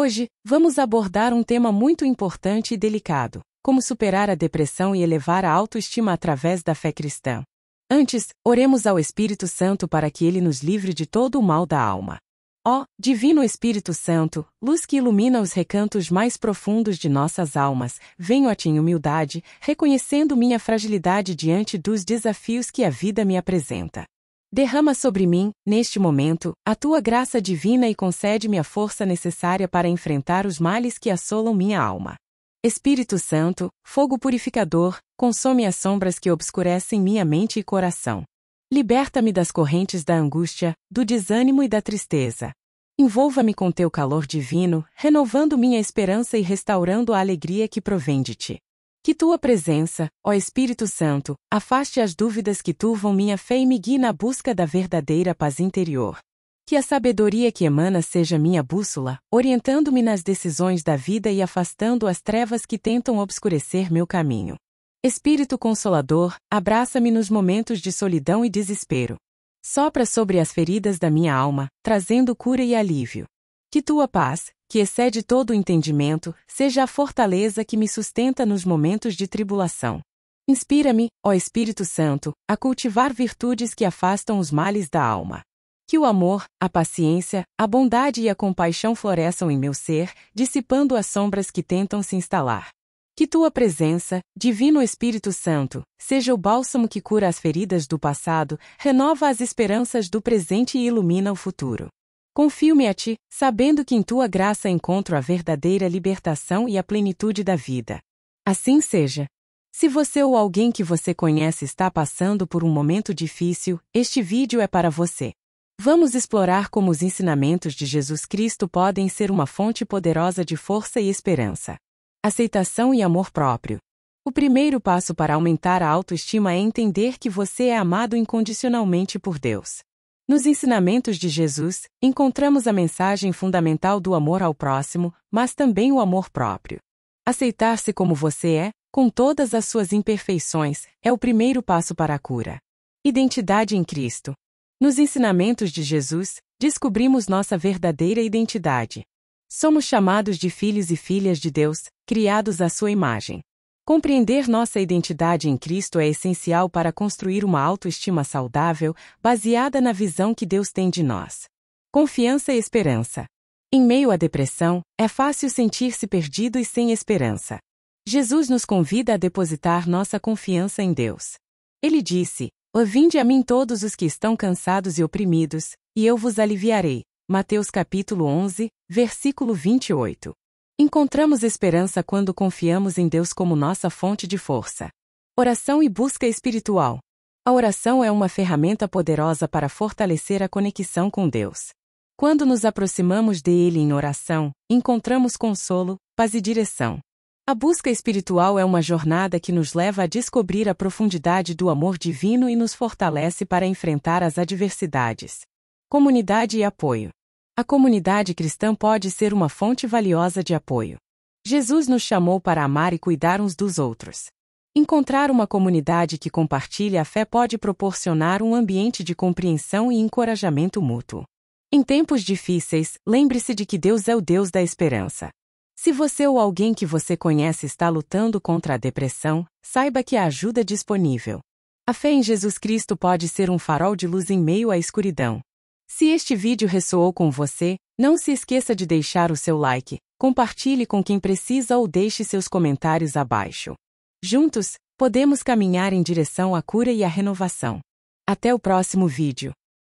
Hoje, vamos abordar um tema muito importante e delicado: como superar a depressão e elevar a autoestima através da fé cristã. Antes, oremos ao Espírito Santo para que ele nos livre de todo o mal da alma. Ó, oh, Divino Espírito Santo, luz que ilumina os recantos mais profundos de nossas almas, venho a Ti em humildade, reconhecendo minha fragilidade diante dos desafios que a vida me apresenta. Derrama sobre mim, neste momento, a tua graça divina e concede-me a força necessária para enfrentar os males que assolam minha alma. Espírito Santo, fogo purificador, consome as sombras que obscurecem minha mente e coração. Liberta-me das correntes da angústia, do desânimo e da tristeza. Envolva-me com teu calor divino, renovando minha esperança e restaurando a alegria que provém de ti. Que tua presença, ó Espírito Santo, afaste as dúvidas que turvam minha fé e me guie na busca da verdadeira paz interior. Que a sabedoria que emana seja minha bússola, orientando-me nas decisões da vida e afastando as trevas que tentam obscurecer meu caminho. Espírito Consolador, abraça-me nos momentos de solidão e desespero. Sopra sobre as feridas da minha alma, trazendo cura e alívio. Que tua paz, que excede todo o entendimento, seja a fortaleza que me sustenta nos momentos de tribulação. Inspira-me, ó Espírito Santo, a cultivar virtudes que afastam os males da alma. Que o amor, a paciência, a bondade e a compaixão floresçam em meu ser, dissipando as sombras que tentam se instalar. Que tua presença, Divino Espírito Santo, seja o bálsamo que cura as feridas do passado, renova as esperanças do presente e ilumina o futuro. Confio-me a ti, sabendo que em tua graça encontro a verdadeira libertação e a plenitude da vida. Assim seja. Se você ou alguém que você conhece está passando por um momento difícil, este vídeo é para você. Vamos explorar como os ensinamentos de Jesus Cristo podem ser uma fonte poderosa de força e esperança. Aceitação e amor próprio. O primeiro passo para aumentar a autoestima é entender que você é amado incondicionalmente por Deus. Nos ensinamentos de Jesus, encontramos a mensagem fundamental do amor ao próximo, mas também o amor próprio. Aceitar-se como você é, com todas as suas imperfeições, é o primeiro passo para a cura. Identidade em Cristo. Nos ensinamentos de Jesus, descobrimos nossa verdadeira identidade. Somos chamados de filhos e filhas de Deus, criados à sua imagem. Compreender nossa identidade em Cristo é essencial para construir uma autoestima saudável, baseada na visão que Deus tem de nós. Confiança e esperança. Em meio à depressão, é fácil sentir-se perdido e sem esperança. Jesus nos convida a depositar nossa confiança em Deus. Ele disse: Vinde a mim todos os que estão cansados e oprimidos, e eu vos aliviarei. Mateus capítulo 11, versículo 28. Encontramos esperança quando confiamos em Deus como nossa fonte de força. Oração e busca espiritual. A oração é uma ferramenta poderosa para fortalecer a conexão com Deus. Quando nos aproximamos dele em oração, encontramos consolo, paz e direção. A busca espiritual é uma jornada que nos leva a descobrir a profundidade do amor divino e nos fortalece para enfrentar as adversidades. Comunidade e apoio. A comunidade cristã pode ser uma fonte valiosa de apoio. Jesus nos chamou para amar e cuidar uns dos outros. Encontrar uma comunidade que compartilha a fé pode proporcionar um ambiente de compreensão e encorajamento mútuo. Em tempos difíceis, lembre-se de que Deus é o Deus da esperança. Se você ou alguém que você conhece está lutando contra a depressão, saiba que a ajuda é disponível. A fé em Jesus Cristo pode ser um farol de luz em meio à escuridão. Se este vídeo ressoou com você, não se esqueça de deixar o seu like, compartilhe com quem precisa ou deixe seus comentários abaixo. Juntos, podemos caminhar em direção à cura e à renovação. Até o próximo vídeo.